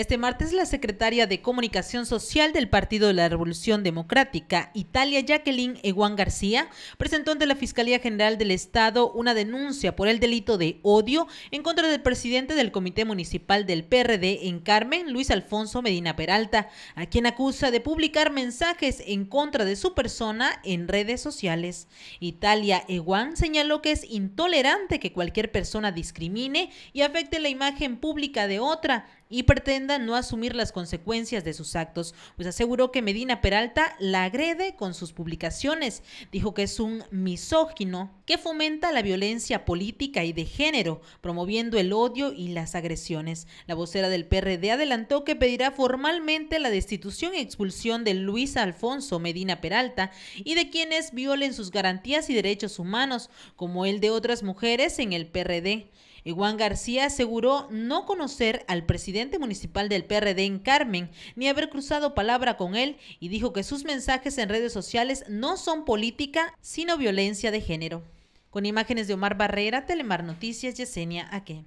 Este martes, la secretaria de Comunicación Social del Partido de la Revolución Democrática, Italia Jacqueline Eguán García, presentó ante la Fiscalía General del Estado una denuncia por el delito de odio en contra del presidente del Comité Municipal del PRD en Carmen, Luis Alfonso Medina Peralta, a quien acusa de publicar mensajes en contra de su persona en redes sociales. Italia Eguán señaló que es intolerante que cualquier persona discrimine y afecte la imagen pública de otra y pretenda no asumir las consecuencias de sus actos, pues aseguró que Medina Peralta la agrede con sus publicaciones. Dijo que es un misógino que fomenta la violencia política y de género, promoviendo el odio y las agresiones. La vocera del PRD adelantó que pedirá formalmente la destitución y expulsión de Luis Alfonso Medina Peralta y de quienes violen sus garantías y derechos humanos, como el de otras mujeres en el PRD. Juan García aseguró no conocer al presidente municipal del PRD en Carmen ni haber cruzado palabra con él y dijo que sus mensajes en redes sociales no son política, sino violencia de género. Con imágenes de Omar Barrera, Telemar Noticias, Yesenia Aque.